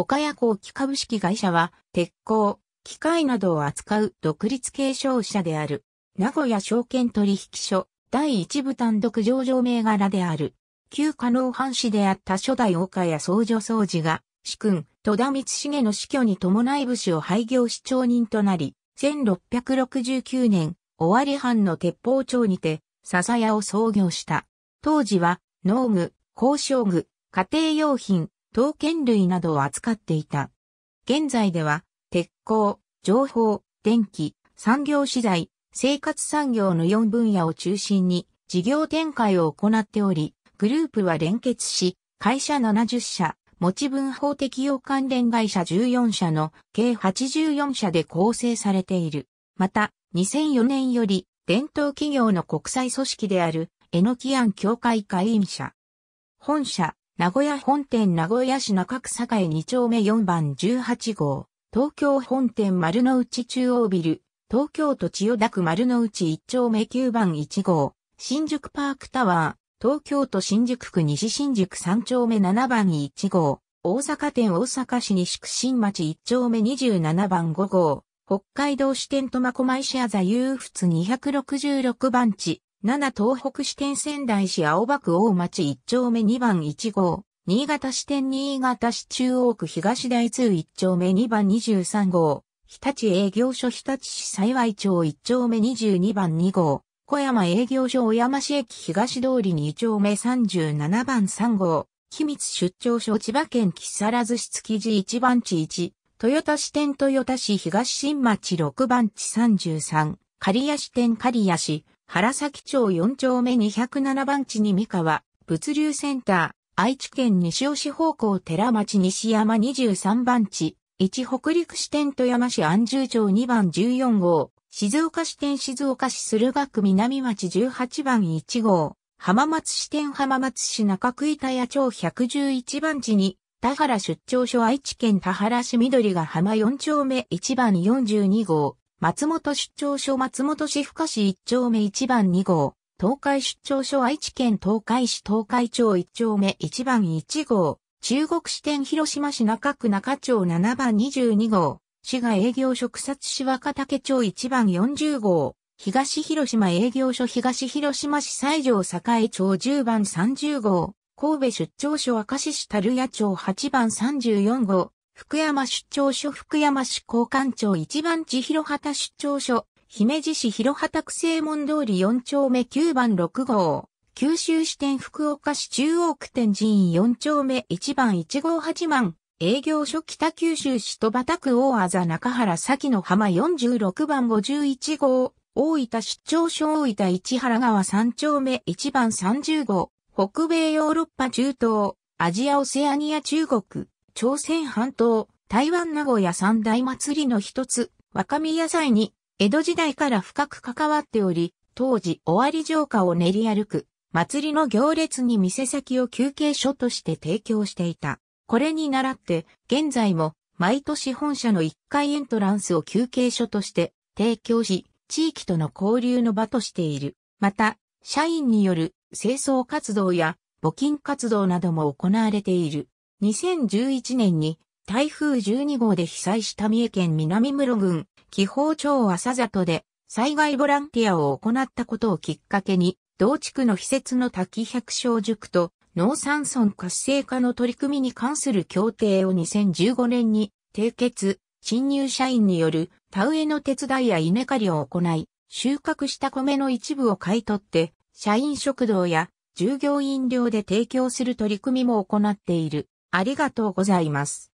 岡谷工機株式会社は、鉄鋼、機械などを扱う独立継承者である、名古屋証券取引所、第一部単独上場銘柄である、旧加納藩士であった初代岡谷総女総司が、主君、戸田光重の死去に伴い武士を廃業し長人となり、1669年、尾張藩の鉄砲町にて、笹屋を創業した。当時は、農具、工商具、家庭用品、刀剣類などを扱っていた。現在では、鉄鋼、情報、電気、産業資材、生活産業の4分野を中心に事業展開を行っており、グループは連結し、会社70社、持ち分法適用関連会社14社の計84社で構成されている。また、2004年より伝統企業の国際組織であるエノキアン協会会員社。本社、名古屋本店名古屋市中区栄2丁目4番18号、東京本店丸の内中央ビル、東京都千代田区丸の内1丁目9番1号、新宿パークタワー、東京都新宿区西新宿3丁目7番1号、大阪店大阪市西区新町1丁目27番5号、北海道支店苫小牧市あざ裕仏266番地、7東北支店仙台市青葉区大町1丁目2番1号、新潟支店新潟市中央区東大通1丁目2番23号、日立営業所日立市幸町1丁目22番2号、小山営業所小山市駅東通り2丁目37番3号、機密出張所千葉県木更津市築地1番地1、豊田支店豊田市東新町6番地33、刈谷支店刈谷市、原崎町4丁目207番地に三河、物流センター、愛知県西尾市方向寺町西山23番地、一北陸支店富山市安住町2番14号、静岡支店静岡市駿河区南町18番1号、浜松支店浜松市中区板谷町111番地に、田原出張所愛知県田原市緑が浜4丁目1番42号、松本出張所松本市深市一丁目一番二号、東海出張所愛知県東海市東海町一丁目一番一号、中国支店広島市中区中町七番二十二号、市が営業所草津市若竹町一番四十号、東広島営業所東広島市西条栄町10番30号、神戸出張所明石市樽屋町8番34号、福山出張所福山市交換庁一番地広畑出張所、姫路市広畑区正門通り4丁目9番6号、九州支店福岡市中央区天神4丁目1番1号8番、営業所北九州市戸畑区大あざ中原先の浜46番51号、大分出張所大分市原川3丁目1番30号、北米ヨーロッパ中東、アジアオセアニア中国。朝鮮半島、台湾名古屋三大祭りの一つ、若見野菜に、江戸時代から深く関わっており、当時尾張城下を練り歩く、祭りの行列に店先を休憩所として提供していた。これに倣って、現在も、毎年本社の1階エントランスを休憩所として提供し、地域との交流の場としている。また、社員による清掃活動や募金活動なども行われている。2011年に台風12号で被災した三重県南室郡気泡町浅里で災害ボランティアを行ったことをきっかけに同地区の施設の滝百姓塾と農産村活性化の取り組みに関する協定を2015年に締結、新入社員による田植えの手伝いや稲刈りを行い、収穫した米の一部を買い取って、社員食堂や従業員寮で提供する取り組みも行っている。ありがとうございます。